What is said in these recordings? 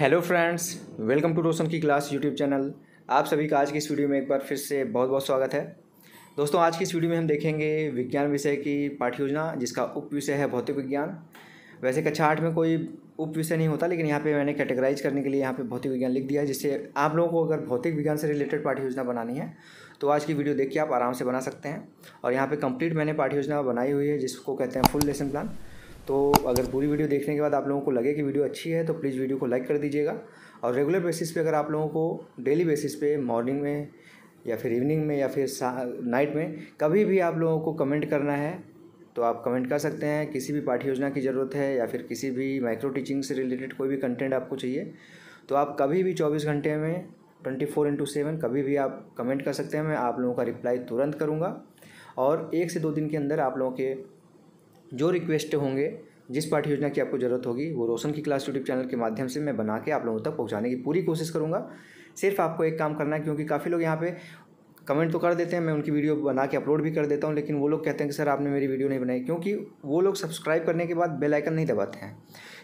hello friends welcome to Roshan की class YouTube channel आप सभी का आज की इस वीडियो में एक बार फिर से बहुत बहुत स्वागत है दोस्तों आज की इस वीडियो में हम देखेंगे विज्ञान विषय की पाठ्य योजना जिसका उप विषय है भौतिक विज्ञान वैसे कक्षा आठ में कोई उप विषय नहीं होता लेकिन यहाँ पे मैंने कैटेगराइज करने के लिए यहाँ पर भौतिक विज्ञान लिख दिया है जिससे आप लोगों को अगर भौतिक विज्ञान से रिलेटेड पाठ्य योजना बनानी है तो आज की वीडियो देख के आप आराम से बना सकते हैं और यहाँ पर कंप्लीट मैंने पाठ्य योजना बनाई हुई है जिसको कहते हैं फुल लेसन प्लान तो अगर पूरी वीडियो देखने के बाद आप लोगों को लगे कि वीडियो अच्छी है तो प्लीज़ वीडियो को लाइक कर दीजिएगा और रेगुलर बेसिस पे अगर आप लोगों को डेली बेसिस पे मॉर्निंग में या फिर इवनिंग में या फिर नाइट में कभी भी आप लोगों को कमेंट करना है तो आप कमेंट कर सकते हैं किसी भी पाठ्य योजना की ज़रूरत है या फिर किसी भी माइक्रो टीचिंग से रिलेटेड कोई भी कंटेंट आपको चाहिए तो आप कभी भी चौबीस घंटे में ट्वेंटी फोर इंटू सेवन कभी भी आप कमेंट कर सकते हैं मैं आप लोगों का रिप्लाई तुरंत करूँगा और एक से दो दिन के अंदर आप लोगों के जो रिक्वेस्ट होंगे जिस पाठ योजना की आपको ज़रूरत होगी वो रोशन की क्लास यूट्यूब चैनल के माध्यम से मैं बना के आप लोगों तक पहुँचाने की पूरी कोशिश करूँगा सिर्फ आपको एक काम करना है क्योंकि काफ़ी लोग यहाँ पे कमेंट तो कर देते हैं मैं उनकी वीडियो बना के अपलोड भी कर देता हूँ लेकिन वो लोग कहते हैं कि सर आपने मेरी वीडियो नहीं बनाई क्योंकि वो लोग सब्सक्राइब करने के बाद बेल आइकन नहीं दबाते हैं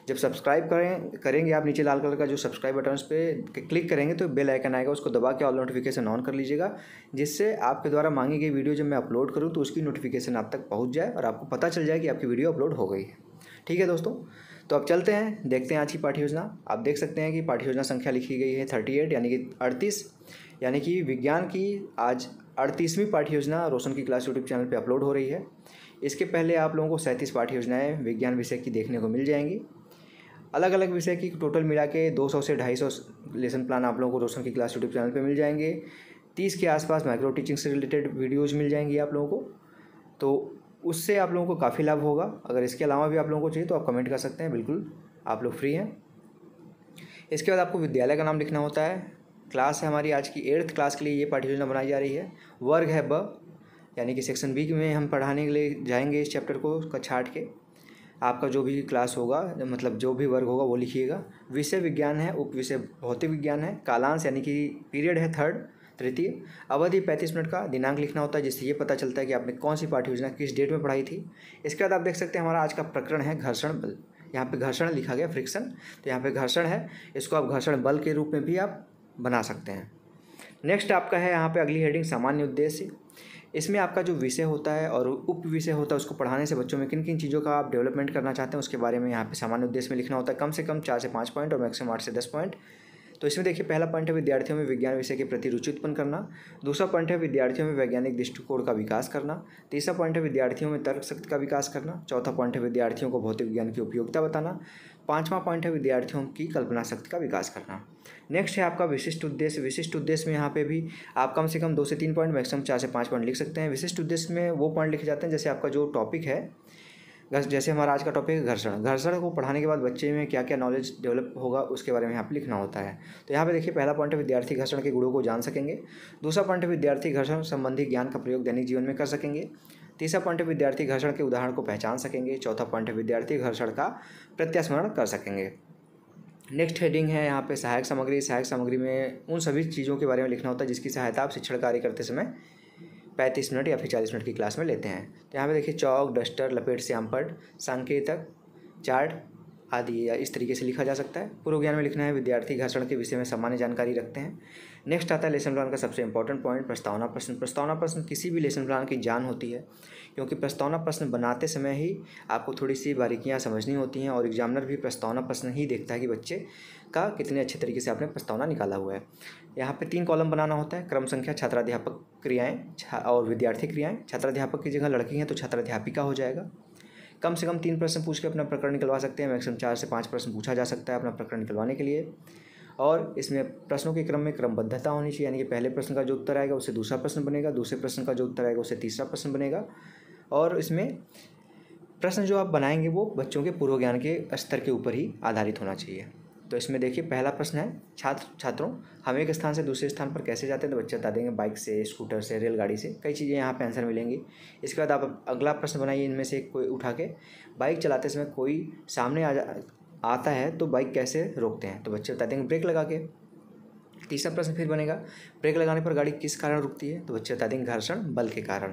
जब सब्सक्राइब करें करेंगे आप नीचे लाल कलर का जो सब्सक्राइब बटन उस पर क्लिक करेंगे तो बेल आइकन आएगा उसको दबा के ऑल नोटिफिकेशन ऑन कर लीजिएगा जिससे आपके द्वारा मांगी गई वीडियो जब मैं अपलोड करूँ तो उसकी नोटिफिकेशन आप तक पहुँच जाए और आपको पता चल जाए कि आपकी वीडियो अपलोड हो गई है ठीक है दोस्तों तो अब चलते हैं देखते हैं आज की पाठ्य योजना आप देख सकते हैं कि पाठ्य योजना संख्या लिखी गई है थर्टी एट यानी कि अड़तीस यानी कि विज्ञान की आज अड़तीसवीं पाठ्य योजना रोशन की क्लास यूट्यूब चैनल पे अपलोड हो रही है इसके पहले आप लोगों को सैंतीस पाठ्य योजनाएँ विज्ञान विषय की देखने को मिल जाएंगी अलग अलग विषय की टोटल मिला के दो सौ से ढाई सौ लेसन प्लान आप लोगों को रोशन की क्लास यूट्यूब चैनल पर मिल जाएंगे तीस के आसपास माइक्रो टीचिंग से रिलेटेड वीडियोज़ मिल जाएंगी आप लोगों को तो उससे आप लोगों को काफ़ी लाभ होगा अगर इसके अलावा भी आप लोगों को चाहिए तो आप कमेंट कर सकते हैं बिल्कुल आप लोग फ्री हैं इसके बाद आपको विद्यालय का नाम लिखना होता है क्लास है हमारी आज की एट्थ क्लास के लिए ये पाठ्य योजना बनाई जा रही है वर्ग है ब यानी कि सेक्शन बी में हम पढ़ाने के लिए जाएंगे इस चैप्टर को कक्षा के आपका जो भी क्लास होगा मतलब जो भी वर्ग होगा वो लिखिएगा विषय विज्ञान है उप विषय भौतिक विज्ञान है कालांश यानी कि पीरियड है थर्ड तृतीय अवधि पैंतीस मिनट का दिनांक लिखना होता है जिससे ये पता चलता है कि आपने कौन सी पाठ्य योजना किस डेट में पढ़ाई थी इसके बाद आप देख सकते हैं हमारा आज का प्रकरण है घर्षण बल यहाँ पे घर्षण लिखा गया फ्रिक्शन तो यहाँ पे घर्षण है इसको आप घर्षण बल के रूप में भी आप बना सकते हैं नेक्स्ट आपका है यहाँ पे अगली हेडिंग सामान्य उद्देश्य इसमें आपका जो विषय होता है और उप विषय होता है उसको पढ़ाने से बच्चों में किन किन चीज़ों का आप डेवलपमेंट करना चाहते हैं उसके बारे में यहाँ पे सामान्य उद्देश्य में लिखना होता है कम से कम चार से पाँच पॉइंट और मैक्सिमम आठ से दस पॉइंट तो इसमें देखिए पहला पॉइंट है विद्यार्थियों में विज्ञान विषय के प्रति रुचि उत्पन्न करना दूसरा पॉइंट है विद्यार्थियों में वैज्ञानिक दृष्टिकोण का विकास करना तीसरा पॉइंट है विद्यार्थियों में तर्क शक्ति का विकास करना चौथा पॉइंट है विद्यार्थियों को भौतिक विज्ञान की उपयोगिता बताना पाँचवा पॉइंट है विद्यार्थियों की कल्पना शक्ति का विकास करना नेक्स्ट है आपका विशिष्ट उद्देश्य विशिष्ट उद्देश्य में यहाँ पे भी आप कम से कम दो से तीन पॉइंट मैक्सिमम चार से पाँच पॉइंट लिख सकते हैं विशिष्ट उद्देश्य में वो पॉइंट लिखे जाते हैं जैसे आपका जो टॉपिक है जैसे हमारा आज का टॉपिक है घर्षण घर्षण को पढ़ाने के बाद बच्चे में क्या क्या नॉलेज डेवलप होगा उसके बारे में यहाँ पर लिखना होता है तो यहाँ पे देखिए पहला पॉइंट विद्यार्थी घर्षण के गुणों को जान सकेंगे दूसरा पॉइंट विद्यार्थी घर्षण संबंधी ज्ञान का प्रयोग दैनिक जीवन में कर सकेंगे तीसरा पॉइंट विद्यार्थी घर्षण के उदाहरण को पहचान सकेंगे चौथा पॉइंट विद्यार्थी घर्षण का प्रत्यास्मरण कर सकेंगे नेक्स्ट हेडिंग है यहाँ पे सहायक सामग्री सहायक सामग्री में उन सभी चीज़ों के बारे में लिखना होता है जिसकी सहायता आप शिक्षण कार्य करते समय पैंतीस मिनट या फिर चालीस मिनट की क्लास में लेते हैं तो यहाँ पे देखिए चौक डस्टर लपेट श्यामपट सांकेतक चार्ट आदि या इस तरीके से लिखा जा सकता है पूर्व ज्ञान में लिखना है विद्यार्थी घर्षण के विषय में सामान्य जानकारी रखते हैं नेक्स्ट आता है लेसन प्लान का सबसे इंपॉर्टेंट पॉइंट प्रस्तावना प्रश्न प्रस्तावना प्रश्न किसी भी लेसन प्लान की जान होती है क्योंकि प्रस्तावना प्रश्न बनाते समय ही आपको थोड़ी सी बारीकियाँ समझनी होती हैं और एग्जामिनर भी प्रस्तावना प्रश्न ही देखता है कि बच्चे का कितने अच्छे तरीके से आपने प्रस्तावना निकाला हुआ है यहाँ पर तीन कॉलम बनाना होता है क्रम संख्या छात्राध्यापक क्रियाएँ और विद्यार्थी क्रियाएँ छात्राध्यापक की जगह लड़की हैं तो छात्राध्यापिका हो जाएगा कम से कम तीन प्रश्न पूछ के अपना प्रकरण निकलवा सकते हैं मैक्सिमम चार से पाँच प्रश्न पूछा जा सकता है अपना प्रकरण निकलवाने के लिए और इसमें प्रश्नों के क्रम में क्रमबद्धता होनी चाहिए यानी कि पहले प्रश्न का जो उत्तर आएगा उससे दूसरा प्रश्न बनेगा दूसरे प्रश्न का जो उत्तर आएगा उससे तीसरा प्रश्न बनेगा और इसमें प्रश्न जो आप बनाएंगे वो बच्चों के पूर्व ज्ञान के स्तर के ऊपर ही आधारित होना चाहिए तो इसमें देखिए पहला प्रश्न है छात्र छात्रों हम एक स्थान से दूसरे स्थान पर कैसे जाते हैं तो बच्चे बता देंगे बाइक से स्कूटर से रेलगाड़ी से कई चीज़ें यहाँ पे आंसर मिलेंगी इसके बाद आप अगला प्रश्न बनाइए इनमें से कोई उठा के बाइक चलाते समय कोई सामने आ जा आता है तो बाइक कैसे रोकते हैं तो बच्चे बता देंगे ब्रेक लगा के तीसरा प्रश्न फिर बनेगा ब्रेक लगाने पर गाड़ी किस कारण रुकती है तो बच्चे बता देंगे घर्षण बल के कारण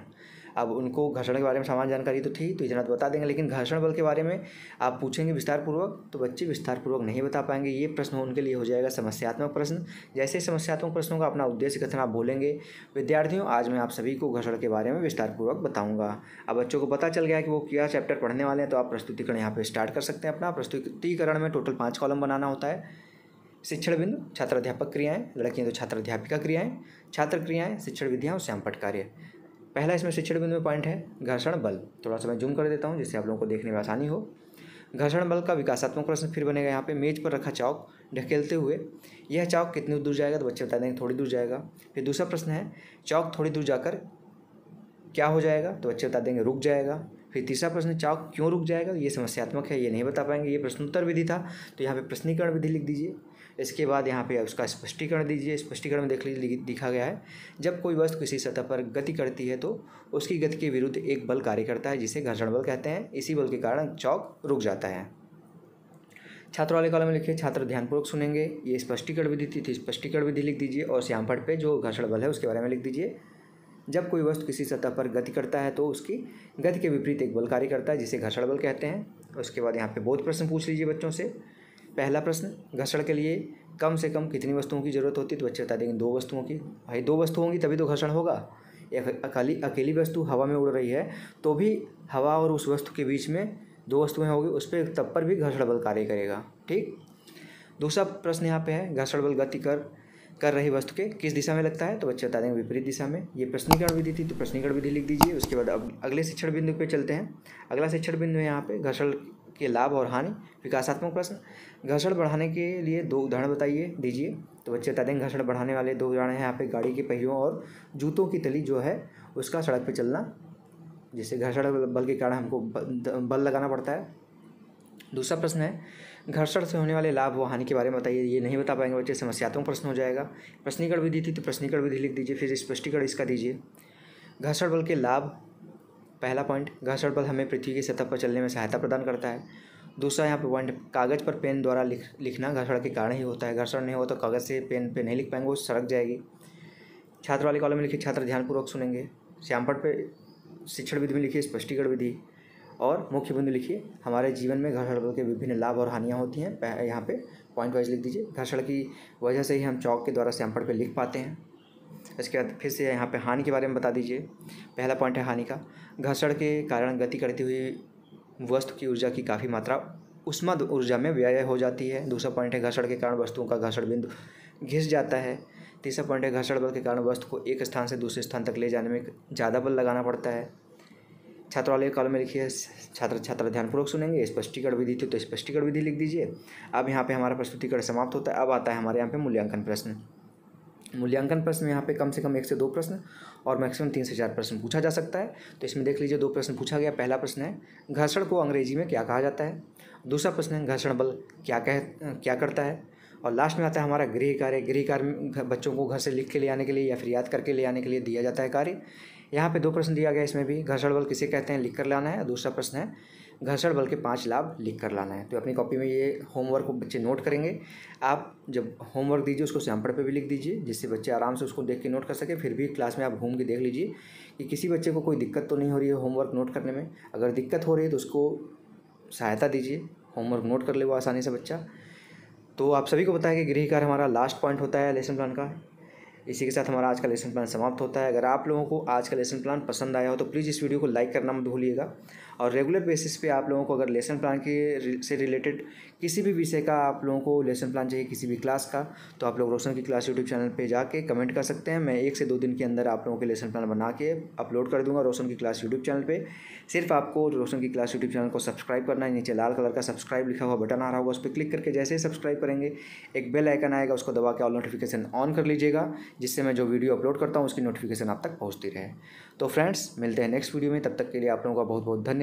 अब उनको घर्षण के बारे में सामान्य जानकारी तो थी तो इतना तो बता देंगे लेकिन घर्षण बल के बारे में आप पूछेंगे विस्तारपूर्वक तो बच्चे विस्तारपूर्वक नहीं बता पाएंगे ये प्रश्न उनके लिए हो जाएगा समस्यात्मक प्रश्न जैसे समस्यात्मक प्रश्नों का अपना उद्देश्य कथन आप बोलेंगे विद्यार्थियों आज मैं आप सभी को घर्षण के बारे में विस्तारपूर्वक बताऊँगा अब बच्चों को पता चल गया कि वो क्या चैप्टर पढ़ने वाले हैं तो आप प्रस्तुतिकरण यहाँ पर स्टार्ट कर सकते हैं अपना प्रस्तुतिकरण में टोटल पाँच कॉलम बनाना होता है शिक्षण बिंदु छात्राध्यापक क्रियाएं लड़कियां तो छात्राध्यापिका क्रियाएं छात्र क्रियाएं शिक्षण विधियां और श्यामपट कार्य पहला इसमें शिक्षण बिंदु में पॉइंट है घर्षण बल थोड़ा सा मैं जूम कर देता हूँ जिससे आप लोगों को देखने में आसानी हो घर्षण बल का विकासात्मक प्रश्न फिर बनेगा यहाँ पे मेज पर रखा चौक ढकेलते हुए यह चौक कितनी दूर जाएगा तो बच्चे बता देंगे थोड़ी दूर जाएगा फिर दूसरा प्रश्न है चौक थोड़ी दूर जाकर क्या हो जाएगा तो बच्चे बता देंगे रुक जाएगा फिर तीसरा प्रश्न चौक क्यों रुक जाएगा तो ये समस्यात्मक है ये नहीं बता पाएंगे ये प्रश्नोत्तर विधि था तो यहाँ पर प्रश्नीकरण विधि लिख दीजिए इसके बाद यहाँ पे उसका स्पष्टीकरण दीजिए स्पष्टीकरण में देख लीजिए लिखा गया है जब कोई वस्तु किसी सतह पर गति करती है तो उसकी गति के विरुद्ध एक बल कार्य करता है जिसे घर्षण बल कहते हैं इसी बल के कारण चौक रुक जाता है छात्र वाले कॉलम में लिखिए छात्र ध्यानपूर्वक सुनेंगे ये स्पष्टीकरण विधि थी स्पष्टीकरण विधि लिख दीजिए और श्यामपट पर जो घर्षण बल है उसके बारे में लिख दीजिए जब कोई वस्तु किसी सतह पर गति करता है तो उसकी गति के विपरीत एक बल कार्य करता है जिसे घर्षण बल कहते हैं उसके बाद यहाँ पे बहुत प्रश्न पूछ लीजिए बच्चों से पहला प्रश्न घर्षण के लिए कम से कम कितनी वस्तुओं की जरूरत होती है तो बच्चे बता देंगे दो वस्तुओं की भाई दो वस्तु होंगी तभी तो घर्षण होगा अकेली अकेली वस्तु हवा में उड़ रही है तो भी हवा और उस वस्तु के बीच में दो वस्तुएं होगी उस पर तब पर भी घर्षण बल कार्य करेगा ठीक दूसरा प्रश्न यहाँ पे है घर्षण बल गति कर कर रही वस्तु के किस दिशा में लगता है तो बच्चे बता देंगे विपरीत दिशा में ये प्रश्नीकरण विधि थी तो प्रश्नीकरण विधि लिख दीजिए उसके बाद अब अगले शिक्षण बिंदु पर चलते हैं अगला शिक्षण बिंदु है यहाँ पर घर्षण के लाभ और हानि विकासात्मक प्रश्न घर्षण बढ़ाने के लिए दो उदाहरण बताइए दीजिए तो बच्चे बता देंगे घर्षण बढ़ाने वाले दो उदाहरण हैं यहाँ पे गाड़ी के पहियों और जूतों की तली जो है उसका सड़क पर चलना जिससे घर्षण बल के कारण हमको बल लगाना पड़ता है दूसरा प्रश्न है घर्षण से होने वाले लाभ व हानि के बारे में बताइए ये नहीं बता पाएंगे बच्चे समस्यात्मक प्रश्न हो जाएगा प्रश्नीकरण विधि थी तो प्रश्नीकरण विधि लिख दीजिए फिर स्पष्टीकरण इसका दीजिए घर्षण बल के लाभ पहला पॉइंट घर्षण बल हमें पृथ्वी की सतह पर चलने में सहायता प्रदान करता है दूसरा यहाँ पे पॉइंट कागज़ पर पेन द्वारा लिख लिखना घर्षण के कारण ही होता है घर्षण नहीं हो तो कागज़ से पेन पे नहीं लिख पाएंगे वो सड़क जाएगी छात्र वाले कॉलम में लिखे छात्र ध्यानपूर्वक सुनेंगे श्यामपट पे शिक्षण विधि में लिखिए स्पष्टीकरण विधि और मुख्य बिंदु लिखिए हमारे जीवन में घर्षण बल के विभिन्न लाभ और हानियाँ होती हैं यहाँ पे पॉइंट वाइज लिख दीजिए घर्षण की वजह से ही हम चौक के द्वारा श्यामपट पर लिख पाते हैं इसके बाद फिर से यहाँ पे हानि के बारे में बता दीजिए पहला पॉइंट है हानि का घर्षण के कारण गति करती हुई वस्तु की ऊर्जा की काफ़ी मात्रा उष्मा ऊर्जा में व्यय हो जाती है दूसरा पॉइंट है घर्षण के कारण वस्तुओं का घर्षण बिंदु घिस जाता है तीसरा पॉइंट है घर्षण बल के कारण वस्तु को एक स्थान से दूसरे स्थान तक ले जाने में ज़्यादा बल लगाना पड़ता है छात्रालय कॉल में लिखिए छात्र छात्र ध्यानपूर्वक सुनेंगे स्पष्टीकरण विधि थी तो स्पष्टीकरण विधि लिख दीजिए अब यहाँ पे हमारा प्रस्तुतिकरण समाप्त होता है अब आता है हमारे यहाँ पे मूल्यांकन प्रश्न मूल्यांकन प्रश्न यहाँ पे कम से कम एक से दो प्रश्न और मैक्सिमम तीन से चार प्रश्न पूछा जा सकता है तो इसमें देख लीजिए दो प्रश्न पूछा गया पहला प्रश्न है घर्षण को अंग्रेजी में क्या कहा जाता है दूसरा प्रश्न है घर्षण बल क्या कह क्या करता है और लास्ट में आता है हमारा गृह कार्य गृह कार्य बच्चों को घर से लिख के ले आने के लिए या फिर याद करके ले आने के लिए दिया जाता है कार्य यहाँ पे दो प्रश्न दिया गया इसमें भी घर्षण बल किसे कहते हैं लिख कर लाना है दूसरा प्रश्न है घर्षण बल के पाँच लाभ लिख कर लाना है तो अपनी कॉपी में ये होमवर्क को बच्चे नोट करेंगे आप जब होमवर्क दीजिए उसको सैम्पल पे भी लिख दीजिए जिससे बच्चे आराम से उसको देख के नोट कर सके फिर भी क्लास में आप घूम के देख लीजिए कि किसी बच्चे को कोई दिक्कत तो नहीं हो रही है होमवर्क नोट करने में अगर दिक्कत हो रही है तो उसको सहायता दीजिए होमवर्क नोट कर ले वो आसानी से बच्चा तो आप सभी को बताया कि गृह कार्य हमारा लास्ट पॉइंट होता है लेसन प्लान का इसी के साथ हमारा आज का लेसन प्लान समाप्त होता है अगर आप लोगों को आज का लेसन प्लान पसंद आया हो तो प्लीज़ इस वीडियो को लाइक करना मत भूलिएगा और रेगुलर बेसिस पे आप लोगों को अगर लेसन प्लान के से रिलेटेड किसी भी विषय का आप लोगों को लेसन प्लान चाहिए किसी भी क्लास का तो आप लोग रोशन की क्लास यूट्यूब चैनल पे जाके कमेंट कर सकते हैं मैं एक से दो दिन के अंदर आप लोगों के लेसन प्लान बना के अपलोड कर दूँगा रोशन की क्लास यूट्यूब चैनल पर सिर्फ आपको रोशन की क्लास यूट्यूब चैनल को सब्सक्राइब करना है नीचे लाल कलर का सब्सक्राइब लिखा हुआ बटन आ रहा होगा उस पर क्लिक करके जैसे ही सब्सक्राइब करेंगे एक बेल आइकन आएगा उसको दबा के ऑल नोटिफिकेशन ऑन कर लीजिएगा जिससे मैं जो वीडियो अपलोड करता हूँ उसकी नोटिफिकेशन आप तक पहुँचती रहे तो फ्रेंड्स मिलते हैं नेक्स्ट वीडियो में तब तक के लिए आप लोगों का बहुत बहुत धन्यवाद